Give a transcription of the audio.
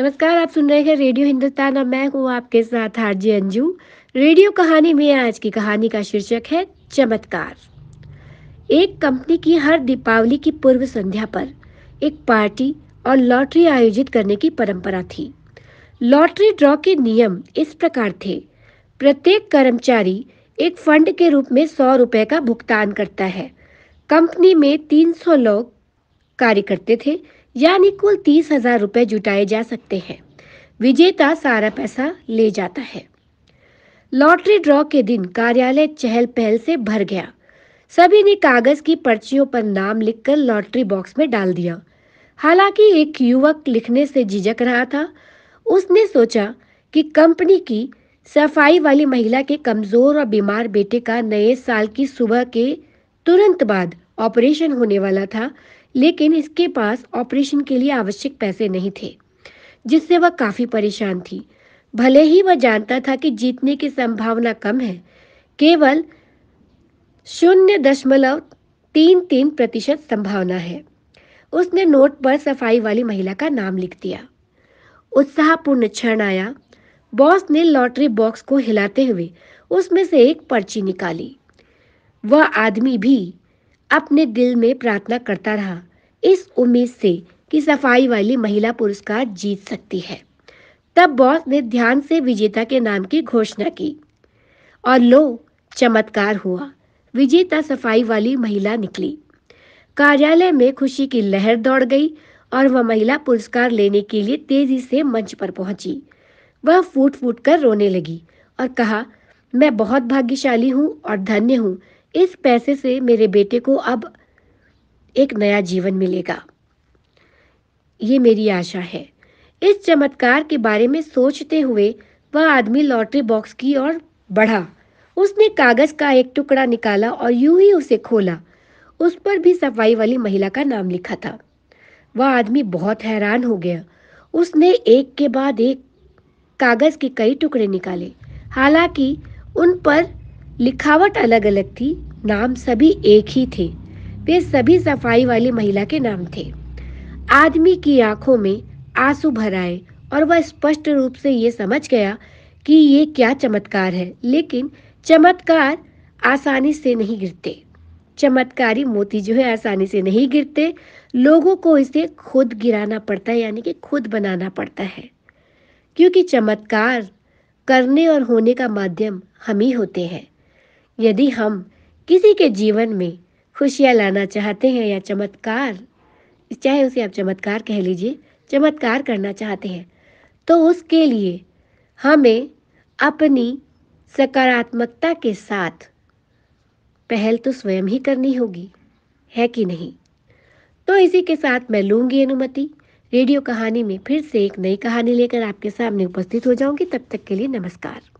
नमस्कार आप सुन रहे हैं रेडियो हिंदुस्तान और मैं हूँ आपके साथ हारजी अंजू रेडियो कहानी में आज की कहानी का शीर्षक है चमत्कार एक कंपनी की हर दीपावली की पूर्व संध्या पर एक पार्टी और लॉटरी आयोजित करने की परंपरा थी लॉटरी ड्रॉ के नियम इस प्रकार थे प्रत्येक कर्मचारी एक फंड के रूप में सौ रुपये का भुगतान करता है कंपनी में 300 लोग कार्य करते थे यानी कुल तीस हजार रुपये जुटाए जा सकते हैं विजेता सारा पैसा ले जाता है लॉटरी ड्रॉ के दिन कार्यालय चहल पहल से भर गया सभी ने कागज की पर्चियों पर नाम लिखकर लॉटरी बॉक्स में डाल दिया हालांकि एक युवक लिखने से झिझक रहा था उसने सोचा कि कंपनी की सफाई वाली महिला के कमजोर और बीमार बेटे का नए साल की सुबह के तुरंत बाद ऑपरेशन होने वाला था लेकिन इसके पास ऑपरेशन के लिए आवश्यक पैसे नहीं थे जिससे वह काफ़ी परेशान थी भले ही वह जानता था कि जीतने की संभावना कम है केवल शून्य दशमलव तीन तीन प्रतिशत संभावना है उसने नोट पर सफाई वाली महिला का नाम लिख दिया उत्साहपूर्ण क्षण आया बॉस ने लॉटरी बॉक्स को हिलाते हुए उसमें से एक पर्ची निकाली वह आदमी भी अपने दिल में प्रार्थना करता रहा इस उम्मीद से कि सफाई वाली महिला पुरस्कार जीत सकती है तब बॉस ने ध्यान से विजेता के नाम की घोषणा की और लो चमत्कार हुआ विजेता सफाई वाली महिला निकली कार्यालय में खुशी की लहर दौड़ गई और वह महिला पुरस्कार लेने के लिए तेजी से मंच पर पहुंची वह फूट फूट कर रोने लगी और कहा मैं बहुत भाग्यशाली हूँ और धन्य हूँ इस पैसे से मेरे बेटे को अब एक नया जीवन मिलेगा ये मेरी आशा है इस चमत्कार के बारे में सोचते हुए वह आदमी लॉटरी बॉक्स की ओर बढ़ा उसने कागज का एक टुकड़ा निकाला और यूं ही उसे खोला उस पर भी सफाई वाली महिला का नाम लिखा था वह आदमी बहुत हैरान हो गया उसने एक के बाद एक कागज के कई टुकड़े निकाले हालांकि उन पर लिखावट अलग अलग थी नाम सभी एक ही थे वे सभी सफाई वाली महिला के नाम थे आदमी की आंखों में आंसू भर आए और वह स्पष्ट रूप से ये समझ गया कि ये क्या चमत्कार है लेकिन चमत्कार आसानी से नहीं गिरते चमत्कारी मोती जो है आसानी से नहीं गिरते लोगों को इसे खुद गिराना पड़ता है यानी कि खुद बनाना पड़ता है क्योंकि चमत्कार करने और होने का माध्यम हम ही होते हैं यदि हम किसी के जीवन में खुशियाँ लाना चाहते हैं या चमत्कार चाहे उसे आप चमत्कार कह लीजिए चमत्कार करना चाहते हैं तो उसके लिए हमें अपनी सकारात्मकता के साथ पहल तो स्वयं ही करनी होगी है कि नहीं तो इसी के साथ मैं लूँगी अनुमति रेडियो कहानी में फिर से एक नई कहानी लेकर आपके सामने उपस्थित हो जाऊंगी तब तक के लिए नमस्कार